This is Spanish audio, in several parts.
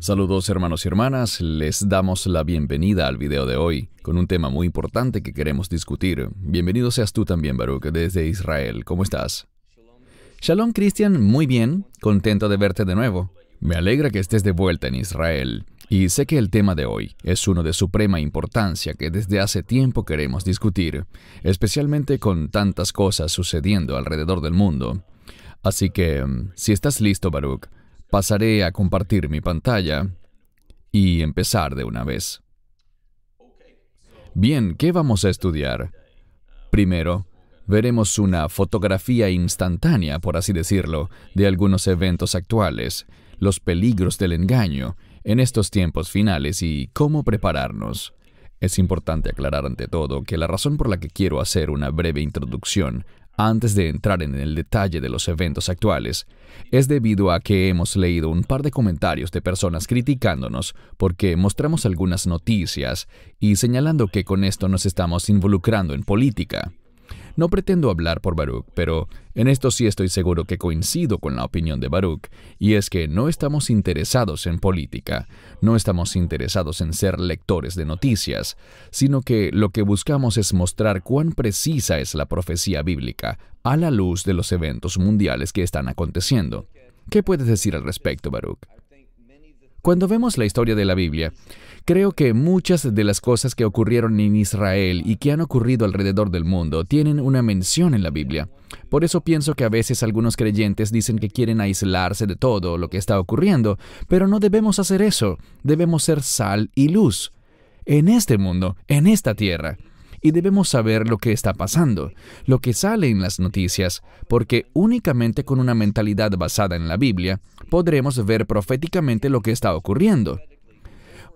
Saludos hermanos y hermanas, les damos la bienvenida al video de hoy, con un tema muy importante que queremos discutir. Bienvenido seas tú también, Baruch, desde Israel. ¿Cómo estás? Shalom, Christian, muy bien, contento de verte de nuevo. Me alegra que estés de vuelta en Israel. Y sé que el tema de hoy es uno de suprema importancia que desde hace tiempo queremos discutir, especialmente con tantas cosas sucediendo alrededor del mundo. Así que, mm, si estás listo, Baruch, Pasaré a compartir mi pantalla y empezar de una vez. Bien, ¿qué vamos a estudiar? Primero, veremos una fotografía instantánea, por así decirlo, de algunos eventos actuales, los peligros del engaño en estos tiempos finales y cómo prepararnos. Es importante aclarar ante todo que la razón por la que quiero hacer una breve introducción antes de entrar en el detalle de los eventos actuales, es debido a que hemos leído un par de comentarios de personas criticándonos porque mostramos algunas noticias y señalando que con esto nos estamos involucrando en política. No pretendo hablar por Baruch, pero en esto sí estoy seguro que coincido con la opinión de Baruch, y es que no estamos interesados en política, no estamos interesados en ser lectores de noticias, sino que lo que buscamos es mostrar cuán precisa es la profecía bíblica a la luz de los eventos mundiales que están aconteciendo. ¿Qué puedes decir al respecto, Baruch? Cuando vemos la historia de la Biblia, creo que muchas de las cosas que ocurrieron en Israel y que han ocurrido alrededor del mundo tienen una mención en la Biblia. Por eso pienso que a veces algunos creyentes dicen que quieren aislarse de todo lo que está ocurriendo, pero no debemos hacer eso, debemos ser sal y luz en este mundo, en esta tierra y debemos saber lo que está pasando, lo que sale en las noticias, porque únicamente con una mentalidad basada en la Biblia podremos ver proféticamente lo que está ocurriendo.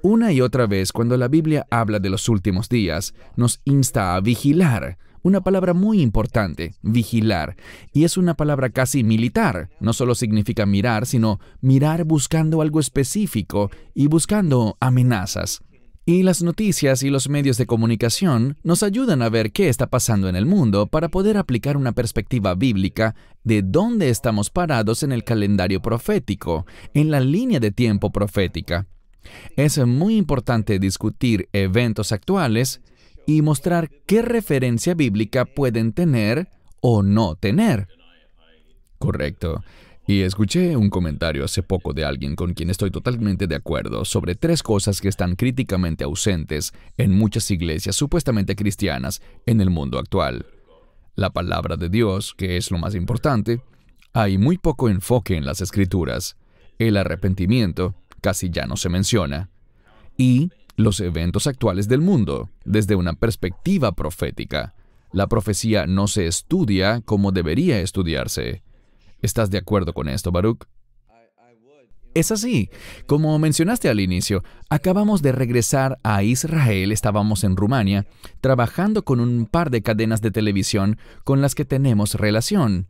Una y otra vez cuando la Biblia habla de los últimos días, nos insta a vigilar, una palabra muy importante, vigilar, y es una palabra casi militar. No solo significa mirar, sino mirar buscando algo específico y buscando amenazas. Y las noticias y los medios de comunicación nos ayudan a ver qué está pasando en el mundo para poder aplicar una perspectiva bíblica de dónde estamos parados en el calendario profético, en la línea de tiempo profética. Es muy importante discutir eventos actuales y mostrar qué referencia bíblica pueden tener o no tener. Correcto. Y escuché un comentario hace poco de alguien con quien estoy totalmente de acuerdo sobre tres cosas que están críticamente ausentes en muchas iglesias supuestamente cristianas en el mundo actual. La palabra de Dios, que es lo más importante, hay muy poco enfoque en las escrituras, el arrepentimiento, casi ya no se menciona, y los eventos actuales del mundo, desde una perspectiva profética. La profecía no se estudia como debería estudiarse. ¿Estás de acuerdo con esto, Baruch? Es así. Como mencionaste al inicio, acabamos de regresar a Israel, estábamos en Rumania, trabajando con un par de cadenas de televisión con las que tenemos relación.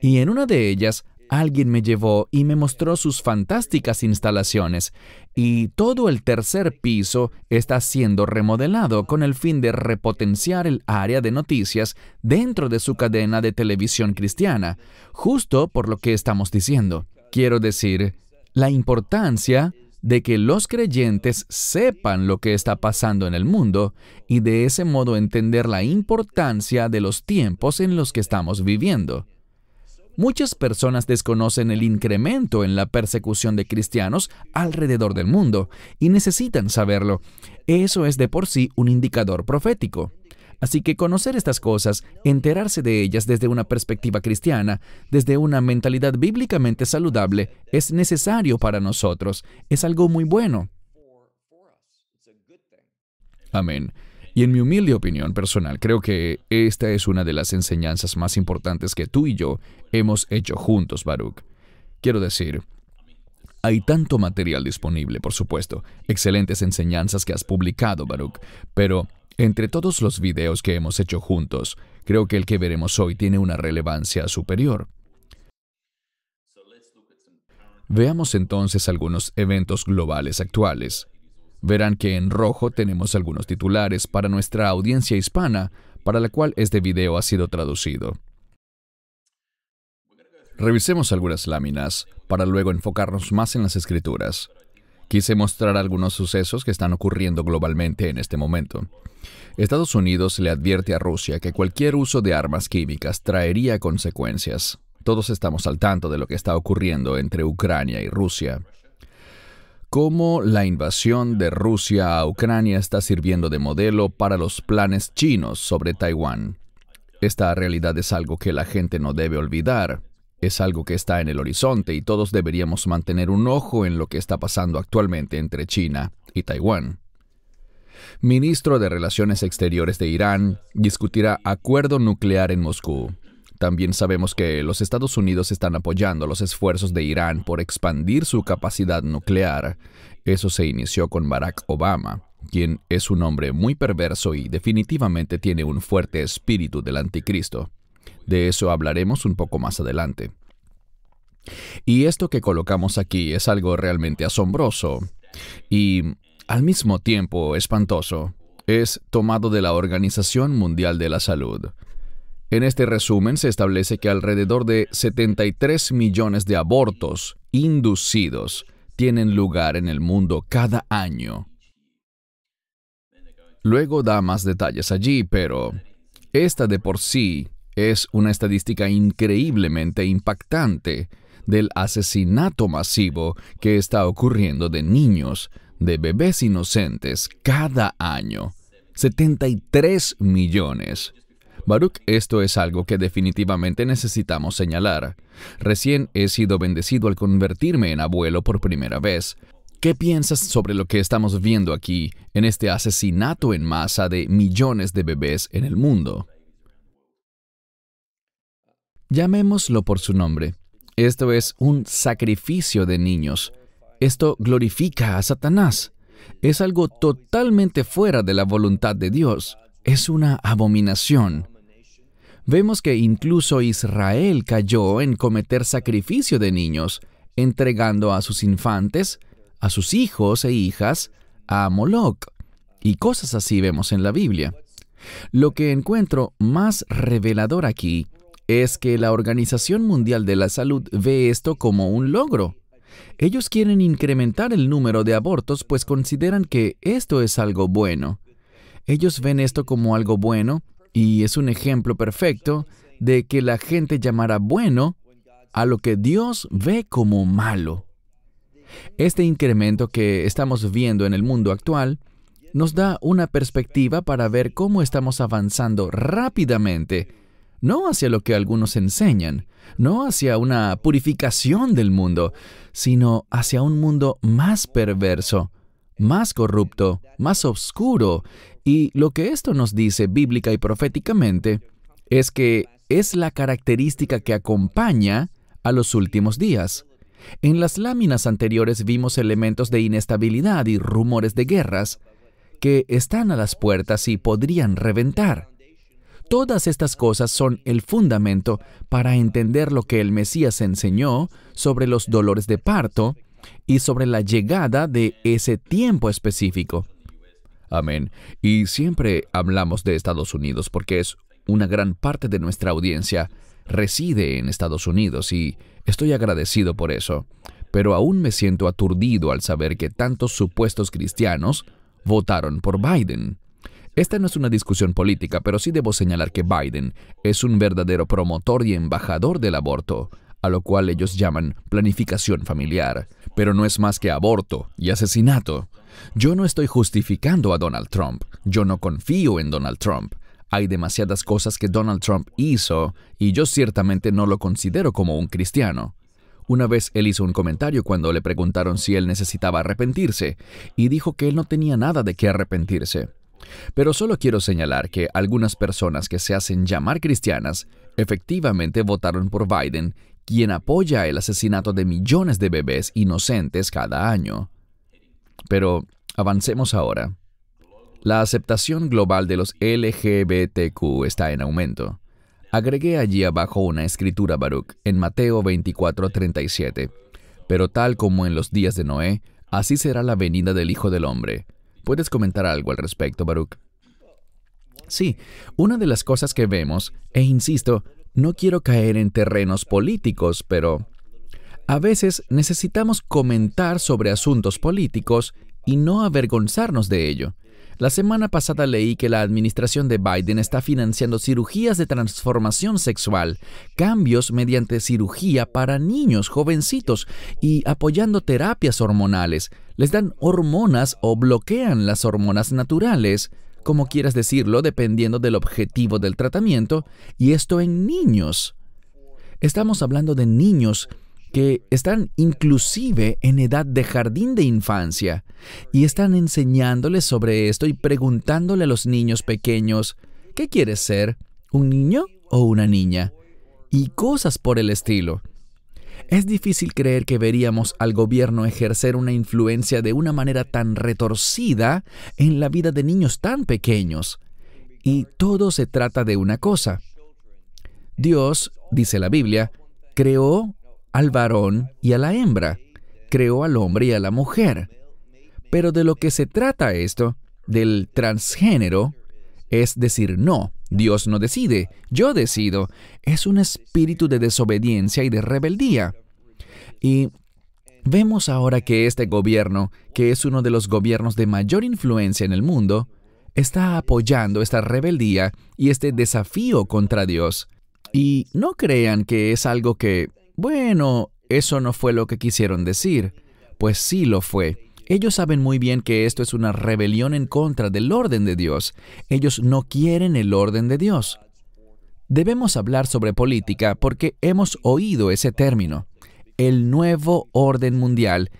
Y en una de ellas Alguien me llevó y me mostró sus fantásticas instalaciones, y todo el tercer piso está siendo remodelado con el fin de repotenciar el área de noticias dentro de su cadena de televisión cristiana, justo por lo que estamos diciendo. Quiero decir, la importancia de que los creyentes sepan lo que está pasando en el mundo y de ese modo entender la importancia de los tiempos en los que estamos viviendo. Muchas personas desconocen el incremento en la persecución de cristianos alrededor del mundo y necesitan saberlo. Eso es de por sí un indicador profético. Así que conocer estas cosas, enterarse de ellas desde una perspectiva cristiana, desde una mentalidad bíblicamente saludable, es necesario para nosotros. Es algo muy bueno. Amén. Y en mi humilde opinión personal, creo que esta es una de las enseñanzas más importantes que tú y yo hemos hecho juntos, Baruch. Quiero decir, hay tanto material disponible, por supuesto, excelentes enseñanzas que has publicado, Baruch, pero entre todos los videos que hemos hecho juntos, creo que el que veremos hoy tiene una relevancia superior. Veamos entonces algunos eventos globales actuales. Verán que en rojo tenemos algunos titulares para nuestra audiencia hispana, para la cual este video ha sido traducido. Revisemos algunas láminas, para luego enfocarnos más en las escrituras. Quise mostrar algunos sucesos que están ocurriendo globalmente en este momento. Estados Unidos le advierte a Rusia que cualquier uso de armas químicas traería consecuencias. Todos estamos al tanto de lo que está ocurriendo entre Ucrania y Rusia cómo la invasión de Rusia a Ucrania está sirviendo de modelo para los planes chinos sobre Taiwán. Esta realidad es algo que la gente no debe olvidar, es algo que está en el horizonte y todos deberíamos mantener un ojo en lo que está pasando actualmente entre China y Taiwán. Ministro de Relaciones Exteriores de Irán discutirá acuerdo nuclear en Moscú. También sabemos que los Estados Unidos están apoyando los esfuerzos de Irán por expandir su capacidad nuclear. Eso se inició con Barack Obama, quien es un hombre muy perverso y definitivamente tiene un fuerte espíritu del anticristo. De eso hablaremos un poco más adelante. Y esto que colocamos aquí es algo realmente asombroso y al mismo tiempo espantoso. Es tomado de la Organización Mundial de la Salud. En este resumen se establece que alrededor de 73 millones de abortos inducidos tienen lugar en el mundo cada año. Luego da más detalles allí, pero esta de por sí es una estadística increíblemente impactante del asesinato masivo que está ocurriendo de niños, de bebés inocentes, cada año. 73 millones. Baruch, esto es algo que definitivamente necesitamos señalar. Recién he sido bendecido al convertirme en abuelo por primera vez. ¿Qué piensas sobre lo que estamos viendo aquí, en este asesinato en masa de millones de bebés en el mundo? Llamémoslo por su nombre. Esto es un sacrificio de niños. Esto glorifica a Satanás. Es algo totalmente fuera de la voluntad de Dios. Es una abominación vemos que incluso Israel cayó en cometer sacrificio de niños, entregando a sus infantes, a sus hijos e hijas, a Moloch, y cosas así vemos en la Biblia. Lo que encuentro más revelador aquí es que la Organización Mundial de la Salud ve esto como un logro. Ellos quieren incrementar el número de abortos pues consideran que esto es algo bueno. Ellos ven esto como algo bueno y es un ejemplo perfecto de que la gente llamará bueno a lo que Dios ve como malo. Este incremento que estamos viendo en el mundo actual nos da una perspectiva para ver cómo estamos avanzando rápidamente, no hacia lo que algunos enseñan, no hacia una purificación del mundo, sino hacia un mundo más perverso, más corrupto, más oscuro, y lo que esto nos dice bíblica y proféticamente es que es la característica que acompaña a los últimos días. En las láminas anteriores vimos elementos de inestabilidad y rumores de guerras que están a las puertas y podrían reventar. Todas estas cosas son el fundamento para entender lo que el Mesías enseñó sobre los dolores de parto y sobre la llegada de ese tiempo específico. Amén. Y siempre hablamos de Estados Unidos porque es una gran parte de nuestra audiencia reside en Estados Unidos y estoy agradecido por eso. Pero aún me siento aturdido al saber que tantos supuestos cristianos votaron por Biden. Esta no es una discusión política, pero sí debo señalar que Biden es un verdadero promotor y embajador del aborto, a lo cual ellos llaman planificación familiar, pero no es más que aborto y asesinato. Yo no estoy justificando a Donald Trump. Yo no confío en Donald Trump. Hay demasiadas cosas que Donald Trump hizo y yo ciertamente no lo considero como un cristiano. Una vez él hizo un comentario cuando le preguntaron si él necesitaba arrepentirse y dijo que él no tenía nada de qué arrepentirse. Pero solo quiero señalar que algunas personas que se hacen llamar cristianas efectivamente votaron por Biden, quien apoya el asesinato de millones de bebés inocentes cada año. Pero avancemos ahora. La aceptación global de los LGBTQ está en aumento. Agregué allí abajo una escritura Baruch en Mateo 24:37. Pero tal como en los días de Noé, así será la venida del Hijo del Hombre. ¿Puedes comentar algo al respecto, Baruch? Sí, una de las cosas que vemos, e insisto, no quiero caer en terrenos políticos, pero a veces necesitamos comentar sobre asuntos políticos y no avergonzarnos de ello. La semana pasada leí que la administración de Biden está financiando cirugías de transformación sexual, cambios mediante cirugía para niños jovencitos y apoyando terapias hormonales. Les dan hormonas o bloquean las hormonas naturales, como quieras decirlo, dependiendo del objetivo del tratamiento, y esto en niños. Estamos hablando de niños que están inclusive en edad de jardín de infancia y están enseñándoles sobre esto y preguntándole a los niños pequeños, ¿qué quieres ser? ¿Un niño o una niña? Y cosas por el estilo. Es difícil creer que veríamos al gobierno ejercer una influencia de una manera tan retorcida en la vida de niños tan pequeños. Y todo se trata de una cosa. Dios, dice la Biblia, creó al varón y a la hembra, creó al hombre y a la mujer. Pero de lo que se trata esto, del transgénero, es decir, no, Dios no decide, yo decido, es un espíritu de desobediencia y de rebeldía. Y vemos ahora que este gobierno, que es uno de los gobiernos de mayor influencia en el mundo, está apoyando esta rebeldía y este desafío contra Dios. Y no crean que es algo que bueno, eso no fue lo que quisieron decir, pues sí lo fue. Ellos saben muy bien que esto es una rebelión en contra del orden de Dios. Ellos no quieren el orden de Dios. Debemos hablar sobre política porque hemos oído ese término, el nuevo orden mundial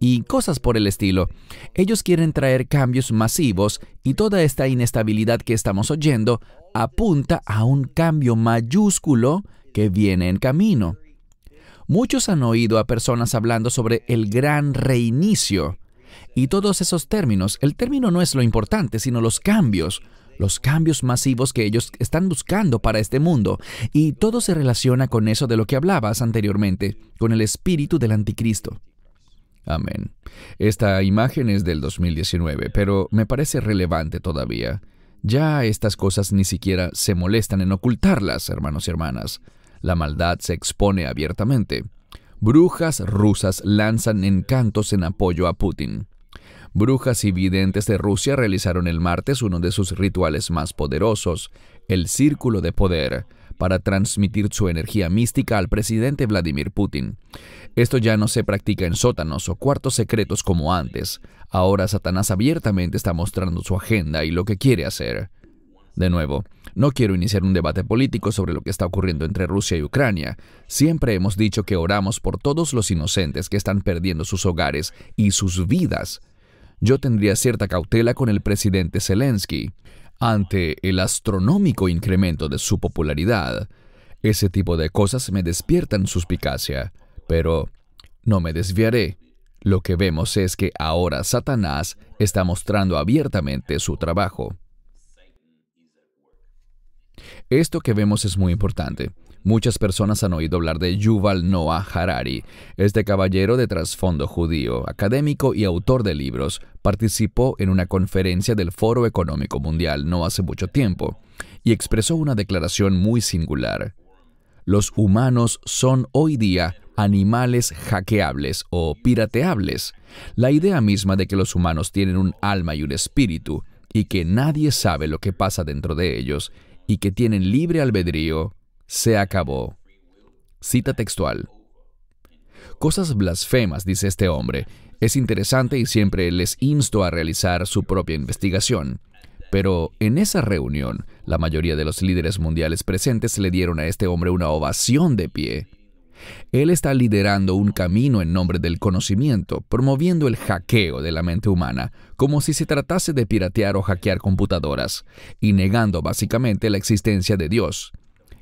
y cosas por el estilo. Ellos quieren traer cambios masivos y toda esta inestabilidad que estamos oyendo apunta a un cambio mayúsculo que viene en camino. Muchos han oído a personas hablando sobre el gran reinicio. Y todos esos términos, el término no es lo importante, sino los cambios, los cambios masivos que ellos están buscando para este mundo. Y todo se relaciona con eso de lo que hablabas anteriormente, con el espíritu del anticristo. Amén. Esta imagen es del 2019, pero me parece relevante todavía. Ya estas cosas ni siquiera se molestan en ocultarlas, hermanos y hermanas. La maldad se expone abiertamente. Brujas rusas lanzan encantos en apoyo a Putin. Brujas y videntes de Rusia realizaron el martes uno de sus rituales más poderosos, el Círculo de Poder, para transmitir su energía mística al presidente Vladimir Putin. Esto ya no se practica en sótanos o cuartos secretos como antes. Ahora Satanás abiertamente está mostrando su agenda y lo que quiere hacer. De nuevo, no quiero iniciar un debate político sobre lo que está ocurriendo entre Rusia y Ucrania. Siempre hemos dicho que oramos por todos los inocentes que están perdiendo sus hogares y sus vidas. Yo tendría cierta cautela con el presidente Zelensky. Ante el astronómico incremento de su popularidad, ese tipo de cosas me despiertan suspicacia, pero no me desviaré. Lo que vemos es que ahora Satanás está mostrando abiertamente su trabajo. Esto que vemos es muy importante. Muchas personas han oído hablar de Yuval Noah Harari. Este caballero de trasfondo judío, académico y autor de libros, participó en una conferencia del Foro Económico Mundial no hace mucho tiempo y expresó una declaración muy singular. Los humanos son hoy día animales hackeables o pirateables. La idea misma de que los humanos tienen un alma y un espíritu y que nadie sabe lo que pasa dentro de ellos y que tienen libre albedrío, se acabó. Cita textual. Cosas blasfemas, dice este hombre. Es interesante y siempre les insto a realizar su propia investigación. Pero en esa reunión, la mayoría de los líderes mundiales presentes le dieron a este hombre una ovación de pie. Él está liderando un camino en nombre del conocimiento, promoviendo el hackeo de la mente humana, como si se tratase de piratear o hackear computadoras, y negando básicamente la existencia de Dios.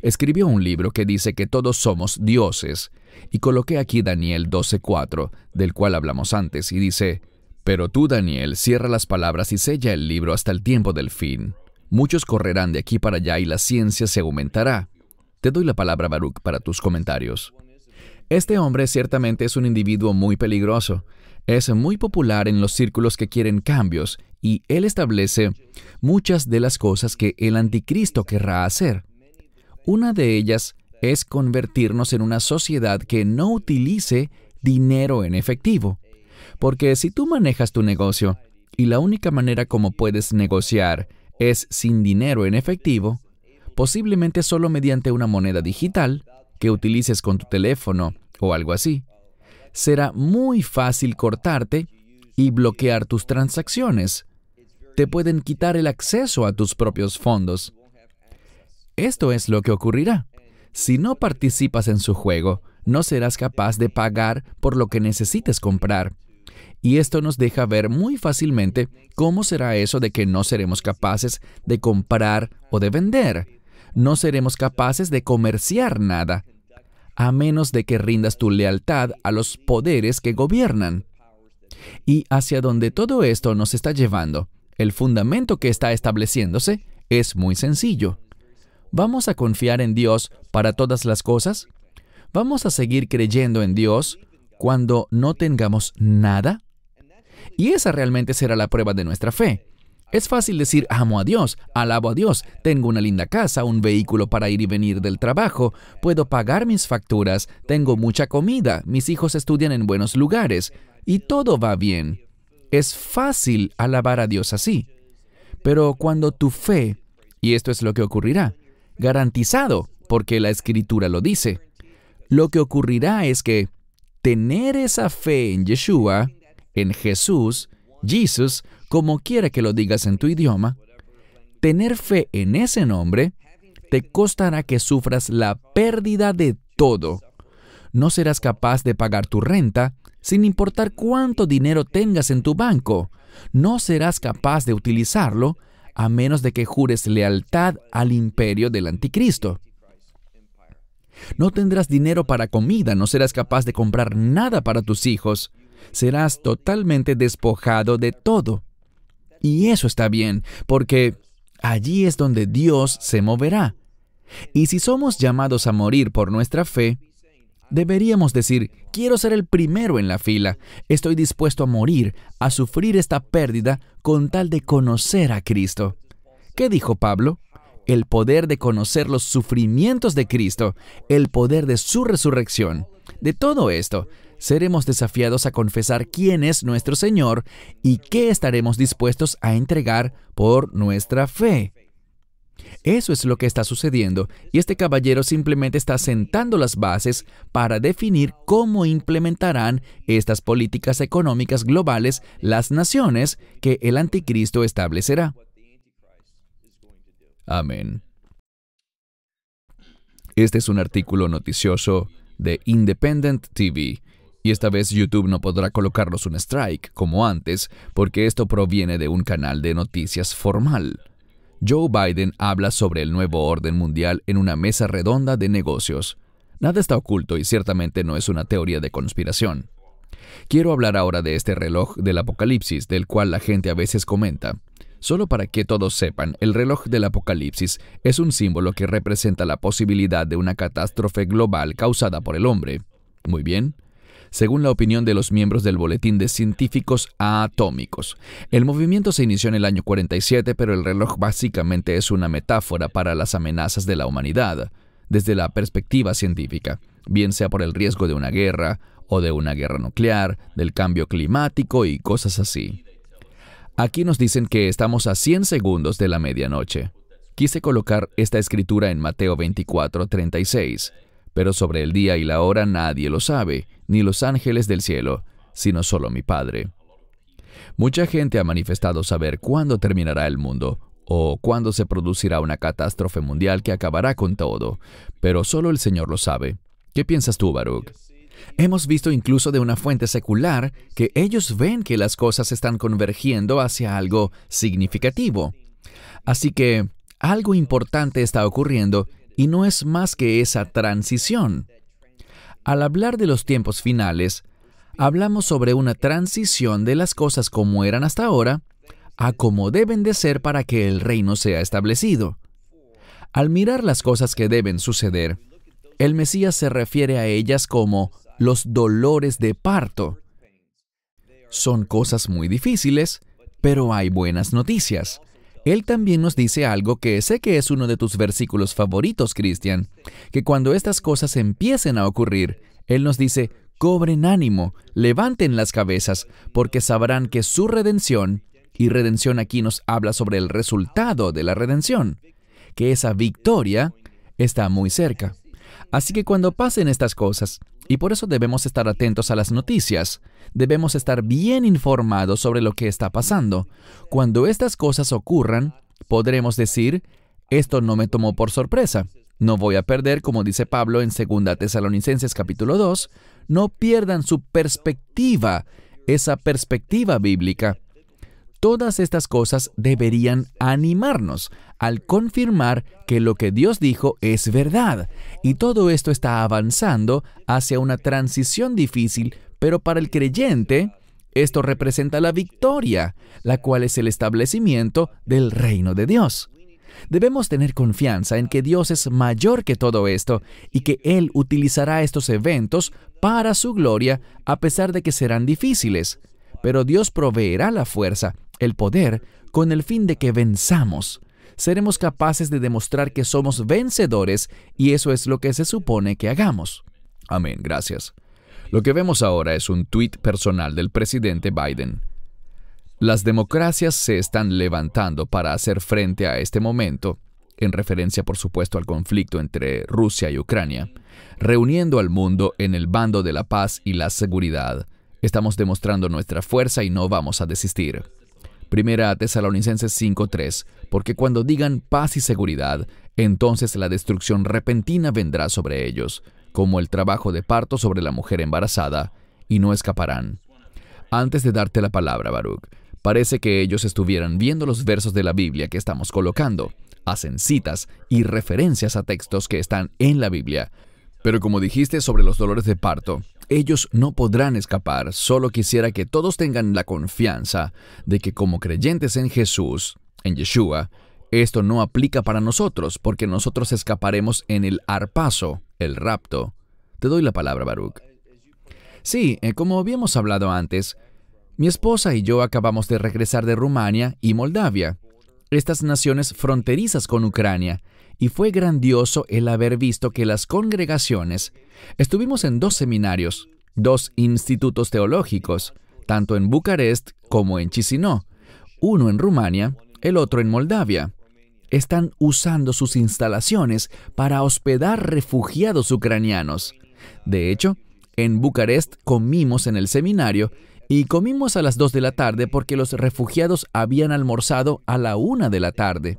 Escribió un libro que dice que todos somos dioses, y coloqué aquí Daniel 12.4, del cual hablamos antes, y dice, Pero tú, Daniel, cierra las palabras y sella el libro hasta el tiempo del fin. Muchos correrán de aquí para allá y la ciencia se aumentará, te doy la palabra, Baruch, para tus comentarios. Este hombre ciertamente es un individuo muy peligroso. Es muy popular en los círculos que quieren cambios y él establece muchas de las cosas que el anticristo querrá hacer. Una de ellas es convertirnos en una sociedad que no utilice dinero en efectivo. Porque si tú manejas tu negocio y la única manera como puedes negociar es sin dinero en efectivo, posiblemente solo mediante una moneda digital que utilices con tu teléfono o algo así, será muy fácil cortarte y bloquear tus transacciones. Te pueden quitar el acceso a tus propios fondos. Esto es lo que ocurrirá. Si no participas en su juego, no serás capaz de pagar por lo que necesites comprar. Y esto nos deja ver muy fácilmente cómo será eso de que no seremos capaces de comprar o de vender no seremos capaces de comerciar nada, a menos de que rindas tu lealtad a los poderes que gobiernan. Y hacia donde todo esto nos está llevando, el fundamento que está estableciéndose es muy sencillo. ¿Vamos a confiar en Dios para todas las cosas? ¿Vamos a seguir creyendo en Dios cuando no tengamos nada? Y esa realmente será la prueba de nuestra fe. Es fácil decir amo a Dios, alabo a Dios, tengo una linda casa, un vehículo para ir y venir del trabajo, puedo pagar mis facturas, tengo mucha comida, mis hijos estudian en buenos lugares y todo va bien. Es fácil alabar a Dios así. Pero cuando tu fe, y esto es lo que ocurrirá, garantizado, porque la escritura lo dice, lo que ocurrirá es que tener esa fe en Yeshua, en Jesús, Jesus, como quiera que lo digas en tu idioma, tener fe en ese nombre te costará que sufras la pérdida de todo. No serás capaz de pagar tu renta, sin importar cuánto dinero tengas en tu banco. No serás capaz de utilizarlo a menos de que jures lealtad al imperio del anticristo. No tendrás dinero para comida, no serás capaz de comprar nada para tus hijos serás totalmente despojado de todo. Y eso está bien, porque allí es donde Dios se moverá. Y si somos llamados a morir por nuestra fe, deberíamos decir, quiero ser el primero en la fila, estoy dispuesto a morir, a sufrir esta pérdida con tal de conocer a Cristo. ¿Qué dijo Pablo? El poder de conocer los sufrimientos de Cristo, el poder de su resurrección. De todo esto, seremos desafiados a confesar quién es nuestro Señor y qué estaremos dispuestos a entregar por nuestra fe. Eso es lo que está sucediendo y este caballero simplemente está sentando las bases para definir cómo implementarán estas políticas económicas globales las naciones que el anticristo establecerá. Amén. Este es un artículo noticioso de Independent TV y esta vez YouTube no podrá colocarnos un strike, como antes, porque esto proviene de un canal de noticias formal. Joe Biden habla sobre el nuevo orden mundial en una mesa redonda de negocios. Nada está oculto y ciertamente no es una teoría de conspiración. Quiero hablar ahora de este reloj del apocalipsis del cual la gente a veces comenta. Solo para que todos sepan, el reloj del apocalipsis es un símbolo que representa la posibilidad de una catástrofe global causada por el hombre. Muy bien, según la opinión de los miembros del Boletín de Científicos Atómicos. El movimiento se inició en el año 47, pero el reloj básicamente es una metáfora para las amenazas de la humanidad, desde la perspectiva científica, bien sea por el riesgo de una guerra o de una guerra nuclear, del cambio climático y cosas así. Aquí nos dicen que estamos a 100 segundos de la medianoche. Quise colocar esta escritura en Mateo 24, 36, pero sobre el día y la hora nadie lo sabe, ni los ángeles del cielo, sino solo mi Padre. Mucha gente ha manifestado saber cuándo terminará el mundo o cuándo se producirá una catástrofe mundial que acabará con todo, pero solo el Señor lo sabe. ¿Qué piensas tú, Baruch? Hemos visto incluso de una fuente secular que ellos ven que las cosas están convergiendo hacia algo significativo. Así que algo importante está ocurriendo y no es más que esa transición. Al hablar de los tiempos finales, hablamos sobre una transición de las cosas como eran hasta ahora a como deben de ser para que el reino sea establecido. Al mirar las cosas que deben suceder, el Mesías se refiere a ellas como los dolores de parto. Son cosas muy difíciles, pero hay buenas noticias. Él también nos dice algo que sé que es uno de tus versículos favoritos, Cristian, que cuando estas cosas empiecen a ocurrir, Él nos dice, cobren ánimo, levanten las cabezas, porque sabrán que su redención, y redención aquí nos habla sobre el resultado de la redención, que esa victoria está muy cerca. Así que cuando pasen estas cosas, y por eso debemos estar atentos a las noticias. Debemos estar bien informados sobre lo que está pasando. Cuando estas cosas ocurran, podremos decir, esto no me tomó por sorpresa. No voy a perder, como dice Pablo en 2 Tesalonicenses capítulo 2, no pierdan su perspectiva, esa perspectiva bíblica. Todas estas cosas deberían animarnos, al confirmar que lo que Dios dijo es verdad. Y todo esto está avanzando hacia una transición difícil, pero para el creyente, esto representa la victoria, la cual es el establecimiento del reino de Dios. Debemos tener confianza en que Dios es mayor que todo esto y que Él utilizará estos eventos para su gloria a pesar de que serán difíciles. Pero Dios proveerá la fuerza, el poder, con el fin de que venzamos seremos capaces de demostrar que somos vencedores y eso es lo que se supone que hagamos. Amén, gracias. Lo que vemos ahora es un tuit personal del presidente Biden. Las democracias se están levantando para hacer frente a este momento, en referencia por supuesto al conflicto entre Rusia y Ucrania, reuniendo al mundo en el bando de la paz y la seguridad. Estamos demostrando nuestra fuerza y no vamos a desistir. Primera Tesalonicenses 5:3, porque cuando digan paz y seguridad, entonces la destrucción repentina vendrá sobre ellos, como el trabajo de parto sobre la mujer embarazada, y no escaparán. Antes de darte la palabra, Baruch, parece que ellos estuvieran viendo los versos de la Biblia que estamos colocando, hacen citas y referencias a textos que están en la Biblia. Pero como dijiste sobre los dolores de parto, ellos no podrán escapar. Solo quisiera que todos tengan la confianza de que como creyentes en Jesús, en Yeshua, esto no aplica para nosotros, porque nosotros escaparemos en el arpaso, el rapto. Te doy la palabra, Baruch. Sí, eh, como habíamos hablado antes, mi esposa y yo acabamos de regresar de Rumania y Moldavia, estas naciones fronterizas con Ucrania, y fue grandioso el haber visto que las congregaciones, estuvimos en dos seminarios, dos institutos teológicos, tanto en Bucarest como en Chisinó, uno en Rumania, el otro en Moldavia. Están usando sus instalaciones para hospedar refugiados ucranianos. De hecho, en Bucarest comimos en el seminario y comimos a las 2 de la tarde porque los refugiados habían almorzado a la una de la tarde.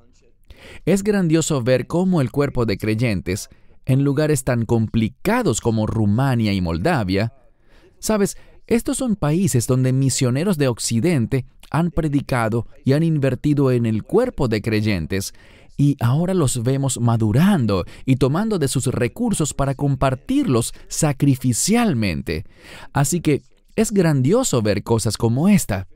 Es grandioso ver cómo el cuerpo de creyentes, en lugares tan complicados como Rumania y Moldavia, sabes, estos son países donde misioneros de Occidente han predicado y han invertido en el cuerpo de creyentes y ahora los vemos madurando y tomando de sus recursos para compartirlos sacrificialmente. Así que es grandioso ver cosas como esta.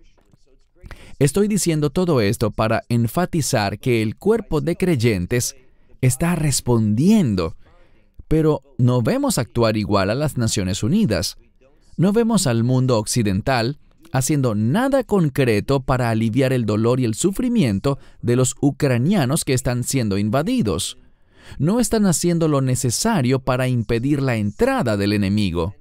Estoy diciendo todo esto para enfatizar que el cuerpo de creyentes está respondiendo, pero no vemos actuar igual a las Naciones Unidas. No vemos al mundo occidental haciendo nada concreto para aliviar el dolor y el sufrimiento de los ucranianos que están siendo invadidos. No están haciendo lo necesario para impedir la entrada del enemigo.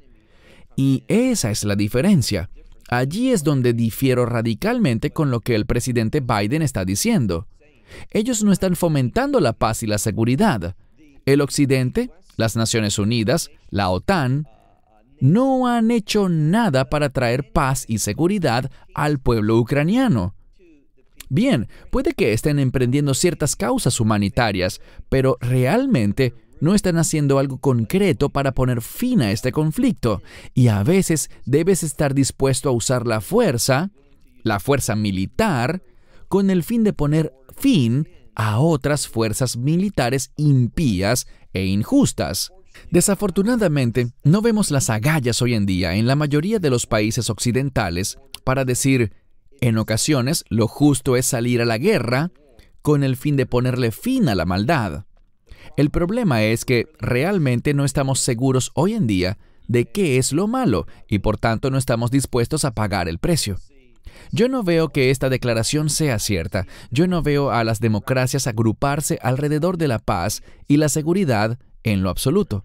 Y esa es la diferencia. Allí es donde difiero radicalmente con lo que el presidente Biden está diciendo. Ellos no están fomentando la paz y la seguridad. El Occidente, las Naciones Unidas, la OTAN, no han hecho nada para traer paz y seguridad al pueblo ucraniano. Bien, puede que estén emprendiendo ciertas causas humanitarias, pero realmente no están haciendo algo concreto para poner fin a este conflicto y a veces debes estar dispuesto a usar la fuerza, la fuerza militar, con el fin de poner fin a otras fuerzas militares impías e injustas. Desafortunadamente, no vemos las agallas hoy en día en la mayoría de los países occidentales para decir, en ocasiones lo justo es salir a la guerra con el fin de ponerle fin a la maldad. El problema es que realmente no estamos seguros hoy en día de qué es lo malo y por tanto no estamos dispuestos a pagar el precio. Yo no veo que esta declaración sea cierta. Yo no veo a las democracias agruparse alrededor de la paz y la seguridad en lo absoluto.